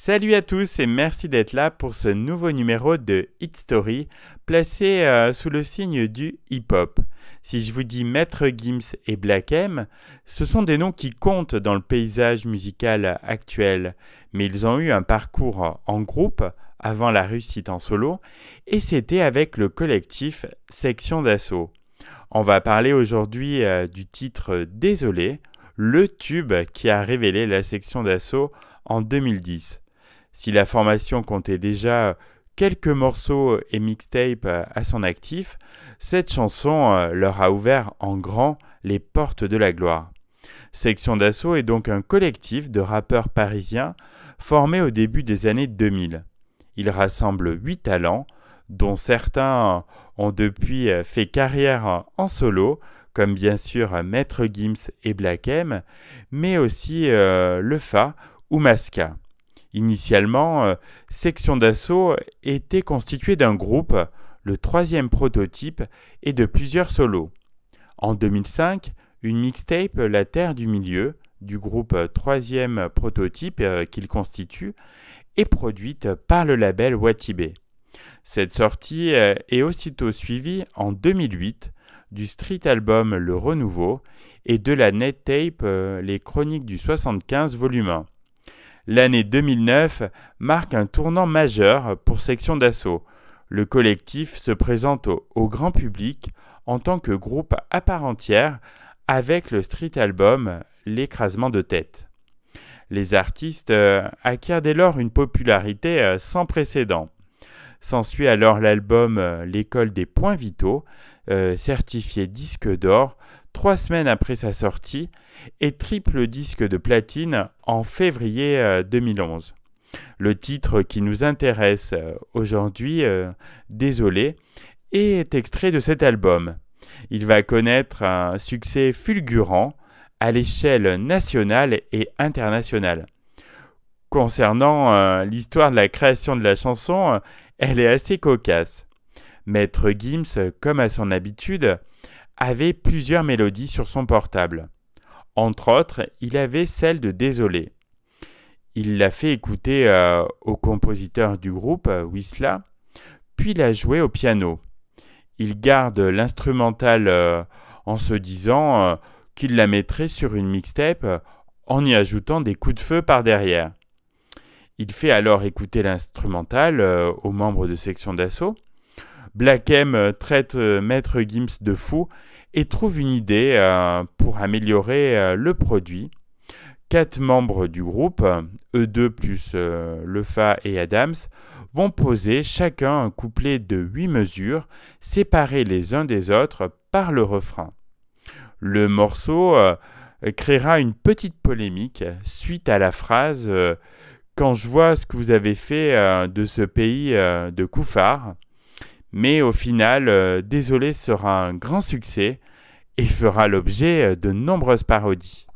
Salut à tous et merci d'être là pour ce nouveau numéro de Hit Story placé euh, sous le signe du hip-hop. Si je vous dis Maître Gims et Black M, ce sont des noms qui comptent dans le paysage musical actuel, mais ils ont eu un parcours en groupe avant la réussite en solo et c'était avec le collectif Section d'Assaut. On va parler aujourd'hui euh, du titre Désolé, le tube qui a révélé la section d'assaut en 2010. Si la formation comptait déjà quelques morceaux et mixtapes euh, à son actif, cette chanson euh, leur a ouvert en grand les portes de la gloire. Section d'Assaut est donc un collectif de rappeurs parisiens formé au début des années 2000. Il rassemble 8 talents, dont certains ont depuis euh, fait carrière en solo, comme bien sûr Maître Gims et Black M, mais aussi Le Fa ou Masca. Initialement, euh, Section d'assaut était constituée d'un groupe, le troisième prototype, et de plusieurs solos. En 2005, une mixtape La Terre du Milieu, du groupe euh, troisième prototype euh, qu'il constitue, est produite par le label Watibé. Cette sortie est aussitôt suivie en 2008 du street album Le Renouveau et de la net tape Les Chroniques du 75 volume 1. L'année 2009 marque un tournant majeur pour Section d'Assaut. Le collectif se présente au, grand public en tant que groupe à part entière avec le street album L'écrasement de tête. Les artistes euh, acquièrent dès lors une popularité euh, sans précédent. S'ensuit alors l'album euh, L'école des points vitaux, euh, certifié disque d'or trois semaines après sa sortie et triple disque de platine en février 2011. Euh, Le titre qui nous intéresse euh, aujourd'hui, Désolé, est extrait de cet album. Il va connaître un succès fulgurant à l'échelle nationale et internationale. Concernant l'histoire de la création de la chanson, elle est assez cocasse. Maître Gims, comme à son habitude, avait plusieurs mélodies sur son portable. Entre autres, il avait celle de Désolé. Il l'a fait écouter euh, au compositeur du groupe, Wisla, puis l'a joué au piano. Il garde l'instrumental euh, en se disant euh, qu'il la mettrait sur une mixtape en y ajoutant des coups de feu par derrière. Il fait alors écouter l'instrumental aux membres de section d'assaut Black M euh, traite euh, Maître Gims de fou et trouve une idée euh, pour améliorer le produit. Quatre membres du groupe, E2 e plus Lefa et Adams, vont poser chacun un couplet de huit mesures, séparés les uns des autres par le refrain. Le morceau créera une petite polémique suite à la phrase Quand je vois ce que vous avez fait de ce pays de Koufar », mais au final, euh, Désolé sera un grand succès et fera l'objet euh, de nombreuses parodies.